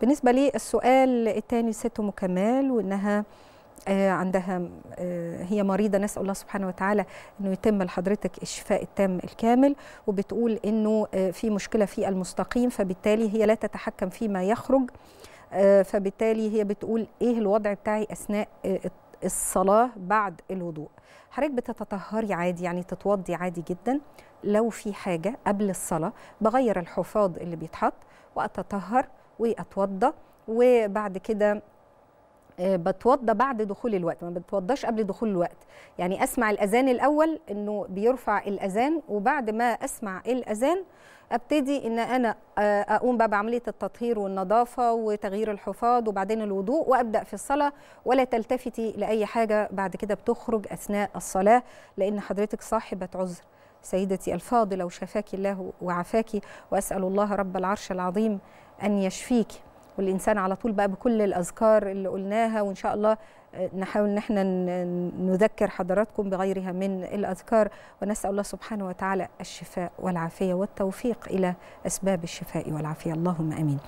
بالنسبه للسؤال الثاني ست ام كمال وانها آه، عندها آه، هي مريضه نسال الله سبحانه وتعالى انه يتم لحضرتك الشفاء التام الكامل وبتقول انه آه، في مشكله في المستقيم فبالتالي هي لا تتحكم فيما يخرج فبالتالي هي بتقول ايه الوضع بتاعي اثناء الصلاه بعد الوضوء حضرتك بتتطهري عادي يعني تتوضي عادي جدا لو في حاجه قبل الصلاه بغير الحفاض اللي بيتحط واتطهر واتوضى وبعد كده آه، بتوضى بعد دخول الوقت ما بتوضاش قبل دخول الوقت يعني اسمع الاذان الاول انه بيرفع الاذان وبعد ما اسمع الاذان ابتدي ان انا آه، اقوم بقى بعمليه التطهير والنظافه وتغيير الحفاض وبعدين الوضوء وابدا في الصلاه ولا تلتفتي لاي حاجه بعد كده بتخرج اثناء الصلاه لان حضرتك صاحبه عذر سيدتي الفاضلة وشفاك الله وعفاك وأسأل الله رب العرش العظيم أن يشفيك والإنسان على طول بقى بكل الأذكار اللي قلناها وإن شاء الله آه، نحاول ان احنا نذكر حضراتكم بغيرها من الاذكار ونسال الله سبحانه وتعالى الشفاء والعافيه والتوفيق الى اسباب الشفاء والعافيه اللهم امين